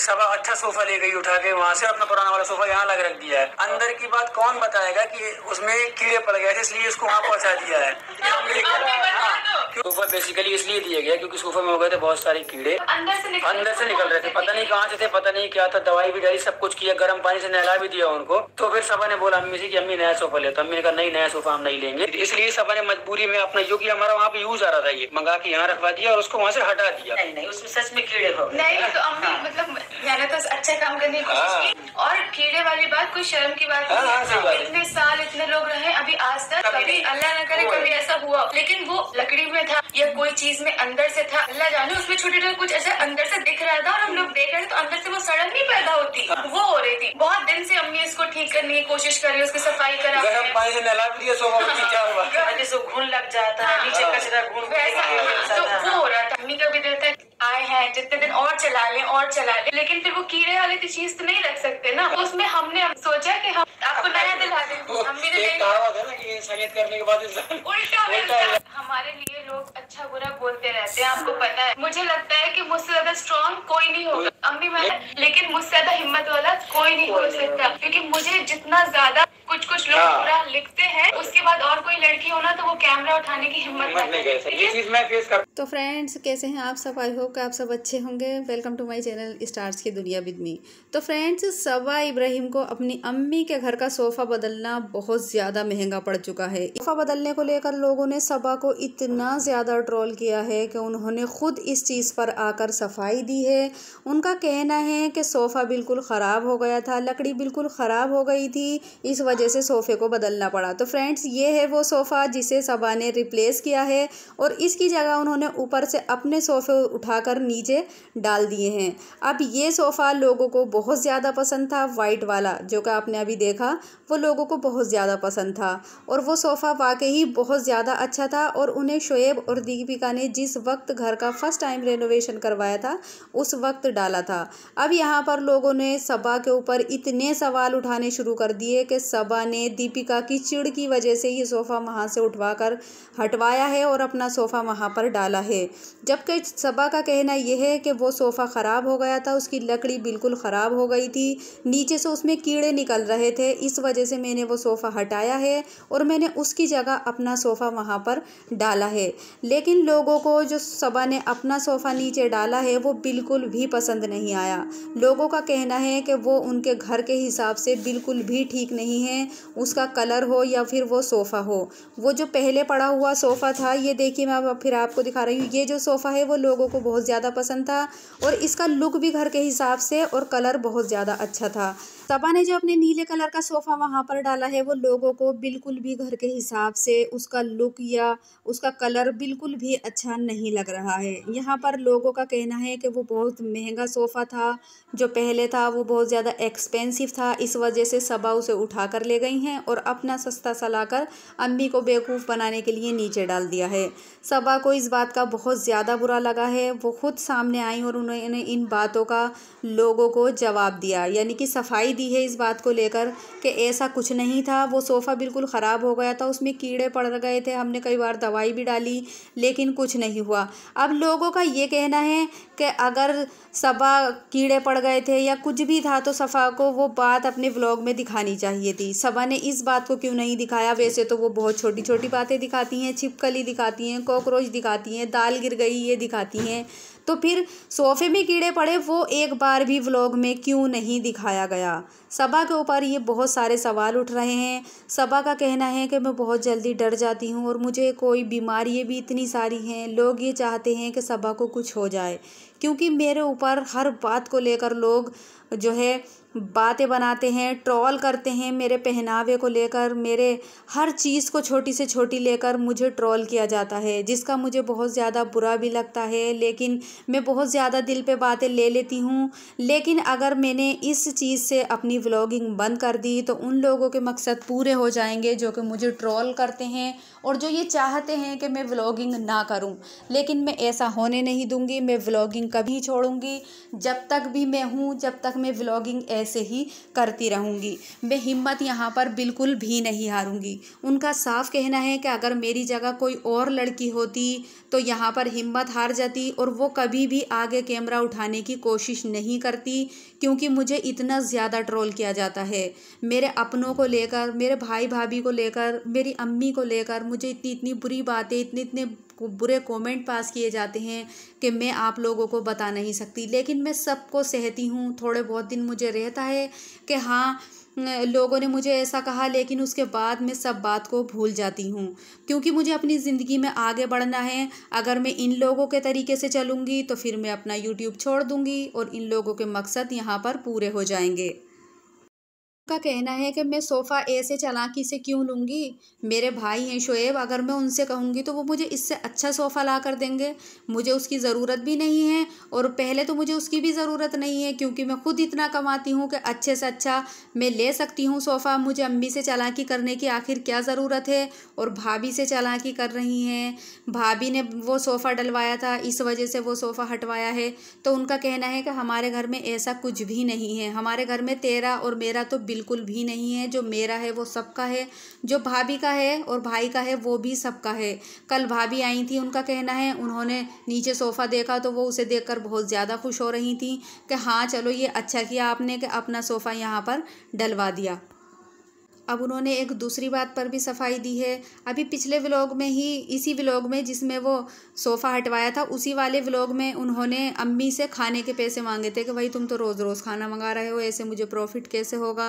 सभा अच्छा सोफा ले गई उठा के वहाँ से अपना पुराना वाला सोफा यहाँ लग रख दिया है अंदर की बात कौन बताएगा कि उसमें कीड़े पड़ गए थे इसलिए इसको वहाँ पहुँचा दिया है सोफा बेसिकली इसलिए दिया गया क्योंकि सोफा में हो गए थे बहुत सारे कीड़े अंदर से निकल, रहे थे पता नहीं कहाँ से थे पता नहीं क्या था दवाई भी डाली सब कुछ किया गर्म पानी से नहला भी दिया उनको तो फिर सभा ने बोला अम्मी से की अम्मी नया सोफा लेता तो अम्मी ने कहा नहीं नया सोफा हम नहीं लेंगे इसलिए सभा ने मजबूरी में अपना योगी हमारा वहाँ पे यूज आ रहा था ये मंगा के यहाँ रखवा दिया और उसको वहाँ से हटा दिया नहीं नहीं उसमें सच में कीड़े हो गए नहीं तो अम्मी मतलब मैंने तो अच्छा काम करने की कोशिश हाँ। की और कीड़े वाली बात कोई शर्म की बात नहीं हाँ, हाँ, है इतने साल इतने लोग रहे अभी आज तक कभी अल्लाह ना करे कभी ऐसा हुआ लेकिन वो लकड़ी में था या कोई चीज में अंदर से था अल्लाह जाने उसमें छोटे छोटे कुछ ऐसा अंदर से दिख रहा था और हम लोग देख रहे थे तो अंदर से वो सड़क नहीं पैदा होती वो हो रही थी बहुत दिन से अम्मी इसको ठीक करने की कोशिश कर रही उसकी सफाई करा पानी से नहला घुन लग जाता है नीचे कचरा घुन वैसा तो वो हो रहा था अम्मी का भी देता है आए हैं जितने दिन और चला लें और चला लें लेकिन फिर वो कीड़े वाली तो चीज तो नहीं रख सकते ना तो उसमें हमने सोचा कि हम आपको नया दिला दें हमने तो उल्टा हमारे लिए लोग अच्छा बुरा बोलते रहते हैं आपको पता है मुझे लगता है कि मुझसे ज्यादा स्ट्रॉन्ग कोई नहीं होगा अम्मी मैं लेकिन मुझसे ज्यादा हिम्मत वाला कोई नहीं हो सकता क्योंकि मुझे जितना ज्यादा कुछ कुछ लोग हाँ। बुरा लिखते हैं उसके बाद लड़की हो ना तो वो कैमरा उठाने की हिम्मत नहीं कर तो फ्रेंड्स कैसे हैं आप सब आई होप आप सब अच्छे होंगे welcome to my channel stars की दुनिया विद मी तो फ्रेंड्स सबा इब्राहिम को अपनी अम्मी के घर का सोफ़ा बदलना बहुत ज़्यादा महंगा पड़ चुका है सोफ़ा बदलने को लेकर लोगों ने सबा को इतना ज़्यादा ट्रोल किया है कि उन्होंने खुद इस चीज़ पर आकर सफाई दी है उनका कहना है कि सोफ़ा बिल्कुल ख़राब हो गया था लकड़ी बिल्कुल ख़राब हो गई थी इस वजह से सोफ़े को बदलना पड़ा तो फ्रेंड्स ये है वो सोफ़ा जिसे सबा ने रिप्लेस किया है और इसकी जगह उन्होंने ऊपर से अपने सोफ़े उठाकर नीचे डाल दिए हैं अब ये सोफ़ा लोगों को बहुत ज़्यादा पसंद था वाइट वाला जो कि आपने अभी देखा वो लोगों को बहुत ज़्यादा पसंद था और वो सोफ़ा वाकई ही बहुत ज़्यादा अच्छा था और उन्हें शोएब और दीपिका ने जिस वक्त घर का फर्स्ट टाइम रेनोवेशन करवाया था उस वक्त डाला था अब यहाँ पर लोगों ने सबा के ऊपर इतने सवाल उठाने शुरू कर दिए कि सबा ने दीपिका की चिड़ की वजह से ये सोफ़ा वहाँ से उठवाकर हटवाया है और अपना सोफ़ा वहाँ पर डाला है जबकि सबा का कहना यह है कि वो सोफ़ा ख़राब हो गया था उसकी लकड़ी बिल्कुल ख़राब हो गई थी नीचे से उसमें कीड़े निकल रहे थे इस वजह से मैंने वो सोफ़ा हटाया है और मैंने उसकी जगह अपना सोफ़ा वहाँ पर डाला है लेकिन लोगों को जो सबा ने अपना सोफ़ा नीचे डाला है वो बिल्कुल भी पसंद नहीं आया लोगों का कहना है कि वो उनके घर के हिसाब से बिल्कुल भी ठीक नहीं है उसका कलर हो या फिर वो सोफ़ा हो वो जो पहले पड़ा हुआ सोफ़ा था ये देखिए मैं आप फिर आपको दिखा रही हूँ ये जो सोफ़ा है वो लोगों को बहुत ज़्यादा पसंद था और इसका लुक भी घर के हिसाब से और कलर बहुत ज़्यादा अच्छा था सबा ने जो अपने नीले कलर का सोफ़ा वहाँ पर डाला है वो लोगों को बिल्कुल भी घर के हिसाब से उसका लुक या उसका कलर बिल्कुल भी अच्छा नहीं लग रहा है यहाँ पर लोगों का कहना है कि वो बहुत महंगा सोफ़ा था जो पहले था वो बहुत ज़्यादा एक्सपेंसिव था इस वजह से सबा उसे उठा कर ले गई हैं और अपना सस्ता सा लाकर अम्मी सभी को बेवकूफ़ बनाने के लिए नीचे डाल दिया है सबा को इस बात का बहुत ज़्यादा बुरा लगा है वो खुद सामने आई और उन्होंने इन बातों का लोगों को जवाब दिया यानी कि सफाई दी है इस बात को लेकर कि ऐसा कुछ नहीं था वो सोफ़ा बिल्कुल ख़राब हो गया था उसमें कीड़े पड़ गए थे हमने कई बार दवाई भी डाली लेकिन कुछ नहीं हुआ अब लोगों का ये कहना है कि अगर सबा कीड़े पड़ गए थे या कुछ भी था तो सफ़ा को वो बात अपने ब्लॉग में दिखानी चाहिए थी सबा ने इस बात को क्यों नहीं दिखाया वैसे तो वो बहुत बहुत छोटी छोटी बातें दिखाती हैं छिपकली दिखाती हैं कॉकरोच दिखाती हैं दाल गिर गई ये दिखाती हैं तो फिर सोफ़े में कीड़े पड़े वो एक बार भी व्लॉग में क्यों नहीं दिखाया गया सबा के ऊपर ये बहुत सारे सवाल उठ रहे हैं सबा का कहना है कि मैं बहुत जल्दी डर जाती हूँ और मुझे कोई बीमारी भी इतनी सारी हैं लोग ये चाहते हैं कि सबा को कुछ हो जाए क्योंकि मेरे ऊपर हर बात को लेकर लोग जो है बातें बनाते हैं ट्रॉल करते हैं मेरे पहनावे को लेकर मेरे हर चीज़ को छोटी से छोटी लेकर मुझे ट्रॉल किया जाता है जिसका मुझे बहुत ज़्यादा बुरा भी लगता है लेकिन मैं बहुत ज़्यादा दिल पे बातें ले लेती हूँ लेकिन अगर मैंने इस चीज़ से अपनी व्लॉगिंग बंद कर दी तो उन लोगों के मकसद पूरे हो जाएंगे जो कि मुझे ट्रोल करते हैं और जो ये चाहते हैं कि मैं व्लॉगिंग ना करूँ लेकिन मैं ऐसा होने नहीं दूँगी मैं व्लॉगिंग कभी छोड़ूँगी जब तक भी मैं हूँ जब तक मैं व्लॉगिंग ऐसे ही करती रहूँगी मैं हिम्मत यहाँ पर बिल्कुल भी नहीं हारूँगी उनका साफ कहना है कि अगर मेरी जगह कोई और लड़की होती तो यहाँ पर हिम्मत हार जाती और वो कभी कभी भी आगे कैमरा उठाने की कोशिश नहीं करती क्योंकि मुझे इतना ज़्यादा ट्रोल किया जाता है मेरे अपनों को लेकर मेरे भाई भाभी को लेकर मेरी अम्मी को लेकर मुझे इतनी इतनी बुरी बातें इतने इतने बुरे कमेंट पास किए जाते हैं कि मैं आप लोगों को बता नहीं सकती लेकिन मैं सबको सहती हूँ थोड़े बहुत दिन मुझे रहता है कि हाँ लोगों ने मुझे ऐसा कहा लेकिन उसके बाद मैं सब बात को भूल जाती हूँ क्योंकि मुझे अपनी ज़िंदगी में आगे बढ़ना है अगर मैं इन लोगों के तरीके से चलूँगी तो फिर मैं अपना यूट्यूब छोड़ दूँगी और इन लोगों के मकसद यहाँ पर पूरे हो जाएंगे का कहना है कि मैं सोफ़ा ऐसे चलाकी से क्यों लूँगी मेरे भाई हैं शोएब अगर मैं उनसे कहूँगी तो वो मुझे इससे अच्छा सोफ़ा ला कर देंगे मुझे उसकी ज़रूरत भी नहीं है और पहले तो मुझे उसकी भी ज़रूरत नहीं है क्योंकि मैं खुद इतना कमाती हूँ कि अच्छे से अच्छा मैं ले सकती हूँ सोफ़ा मुझे अम्मी से चलाकी करने की आखिर क्या ज़रूरत है और भाभी से चलाकी कर रही हैं भाभी ने वो सोफ़ा डलवाया था इस वजह से वो सोफ़ा हटवाया है तो उनका कहना है कि हमारे घर में ऐसा कुछ भी नहीं है हमारे घर में तेरा और मेरा तो बिल बिल्कुल भी नहीं है जो मेरा है वो सबका है जो भाभी का है और भाई का है वो भी सबका है कल भाभी आई थी उनका कहना है उन्होंने नीचे सोफ़ा देखा तो वो उसे देखकर बहुत ज़्यादा खुश हो रही थी कि हाँ चलो ये अच्छा किया आपने कि अपना सोफ़ा यहाँ पर डलवा दिया अब उन्होंने एक दूसरी बात पर भी सफाई दी है अभी पिछले व्लॉग में ही इसी व्लॉग में जिसमें वो सोफ़ा हटवाया था उसी वाले व्लॉग में उन्होंने अम्मी से खाने के पैसे मांगे थे कि भाई तुम तो रोज़ रोज़ खाना मंगा रहे हो ऐसे मुझे प्रॉफिट कैसे होगा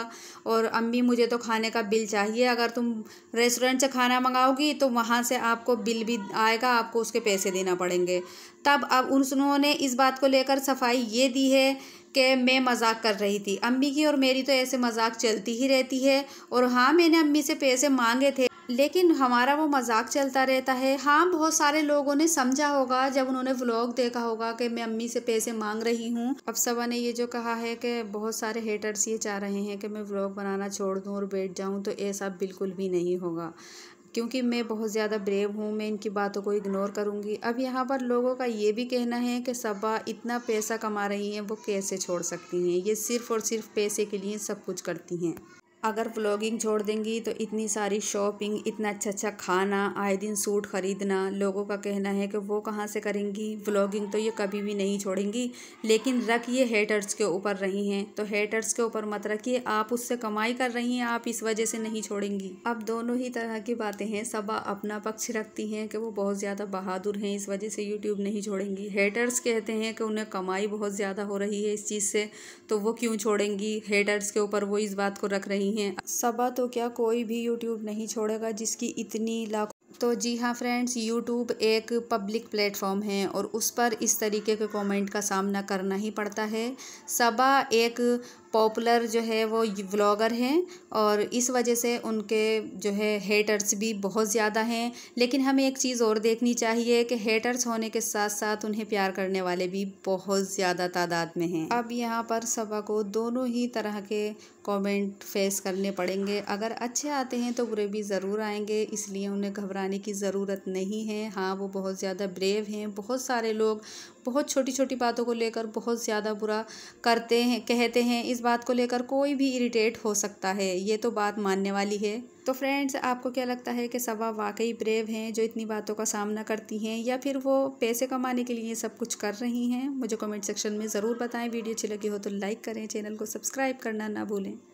और अम्मी मुझे तो खाने का बिल चाहिए अगर तुम रेस्टोरेंट से खाना मंगाओगी तो वहाँ से आपको बिल भी आएगा आपको उसके पैसे देना पड़ेंगे तब अब उन्होंने इस बात को लेकर सफाई ये दी है के मैं मजाक कर रही थी अम्मी की और मेरी तो ऐसे मजाक चलती ही रहती है और हाँ मैंने अम्मी से पैसे मांगे थे लेकिन हमारा वो मजाक चलता रहता है हाँ बहुत सारे लोगों ने समझा होगा जब उन्होंने व्लॉग देखा होगा कि मैं अम्मी से पैसे मांग रही हूँ अब ने ये जो कहा है कि बहुत सारे हेटर्स ये चाह रहे हैं कि मैं व्लॉग बनाना छोड़ दूँ और बैठ जाऊँ तो ऐसा बिल्कुल भी नहीं होगा क्योंकि मैं बहुत ज़्यादा ब्रेव हूँ मैं इनकी बातों को इग्नोर करूँगी अब यहाँ पर लोगों का ये भी कहना है कि सबा इतना पैसा कमा रही हैं वो कैसे छोड़ सकती हैं ये सिर्फ़ और सिर्फ पैसे के लिए सब कुछ करती हैं अगर व्लॉगिंग छोड़ देंगी तो इतनी सारी शॉपिंग इतना अच्छा अच्छा खाना आए दिन सूट ख़रीदना लोगों का कहना है कि वो कहाँ से करेंगी व्लॉगिंग तो ये कभी भी नहीं छोड़ेंगी लेकिन रख ये हेटर्स के ऊपर रही हैं तो हेटर्स के ऊपर मत रखिए आप उससे कमाई कर रही हैं आप इस वजह से नहीं छोड़ेंगी अब दोनों ही तरह की बातें हैं सबा अपना पक्ष रखती हैं कि वो बहुत ज़्यादा बहादुर हैं इस वजह से यूट्यूब नहीं छोड़ेंगी हेटर्स कहते हैं कि उन्हें कमाई बहुत ज़्यादा हो रही है इस चीज़ से तो वो क्यों छोड़ेंगी हेटर्स के ऊपर वो इस बात को रख रही नहीं है सबा तो क्या कोई भी यूट्यूब नहीं छोड़ेगा जिसकी इतनी लाखों तो जी हाँ फ्रेंड्स यूट्यूब एक पब्लिक प्लेटफॉर्म है और उस पर इस तरीके के कमेंट का सामना करना ही पड़ता है सबा एक पॉपुलर जो है वो व्लॉगर हैं और इस वजह से उनके जो है हेटर्स भी बहुत ज़्यादा हैं लेकिन हमें एक चीज़ और देखनी चाहिए कि हेटर्स होने के साथ साथ उन्हें प्यार करने वाले भी बहुत ज़्यादा तादाद में हैं अब यहाँ पर सबा को दोनों ही तरह के कमेंट फेस करने पड़ेंगे अगर अच्छे आते हैं तो बुरे भी ज़रूर आएंगे इसलिए उन्हें घबराने घबराने की ज़रूरत नहीं है हाँ वो बहुत ज़्यादा ब्रेव हैं बहुत सारे लोग बहुत छोटी छोटी बातों को लेकर बहुत ज़्यादा बुरा करते हैं कहते हैं इस बात को लेकर कोई भी इरिटेट हो सकता है ये तो बात मानने वाली है तो फ्रेंड्स आपको क्या लगता है कि सवा वाकई ब्रेव हैं जो इतनी बातों का सामना करती हैं या फिर वो पैसे कमाने के लिए सब कुछ कर रही हैं मुझे कमेंट सेक्शन में ज़रूर बताएं वीडियो अच्छी लगी हो तो लाइक करें चैनल को सब्सक्राइब करना ना भूलें